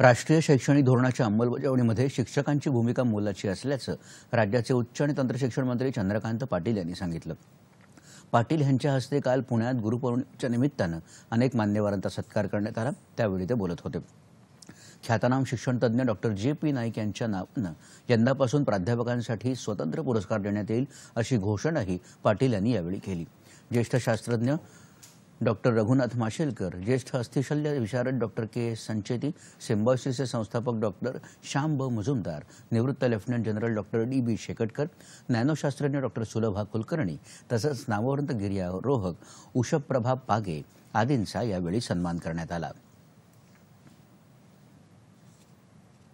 राष्ट्रीय शैक्षणिक धोरणाच्या अंमलबजावणीमध्ये शिक्षकांची भूमिका मोलाची असल्याचं राज्याचे उच्च आणि तंत्रशिक्षण मंत्री चंद्रकांत पाटील यांनी सांगितलं पाटील यांच्या हस्ते काल पुण्यात गुरुपौर्णिमेच्या निमित्तानं अनेक मान्यवरांचा सत्कार करण्यात आला त्यावेळी ते बोलत होते ख्यातनाम शिक्षणतज्ञ डॉक्टर जे पी नाईक यांच्या नावानं यंदापासून प्राध्यापकांसाठी स्वतंत्र पुरस्कार देण्यात येईल अशी घोषणाही पाटील यांनी यावेळी केली ज्येष्ठ शास्त्रज्ञ डॉक्टर रघुनाथ माशेलकर ज्येष्ठ अस्थिशल्य विशारद डॉक्टर के संचेती सिम्बॉसिसचे संस्थापक डॉक्टर श्याम ब मुजुमदार निवृत्त lieutenant general doctor D B Shekatkar नॅनोशास्त्रज्ञ डॉक्टर सुलभा कुलकर्णी तसंच नामवंत गिर्यारोहक उषप्रभा पागे आदींचा यावेळी सन्मान करण्यात आला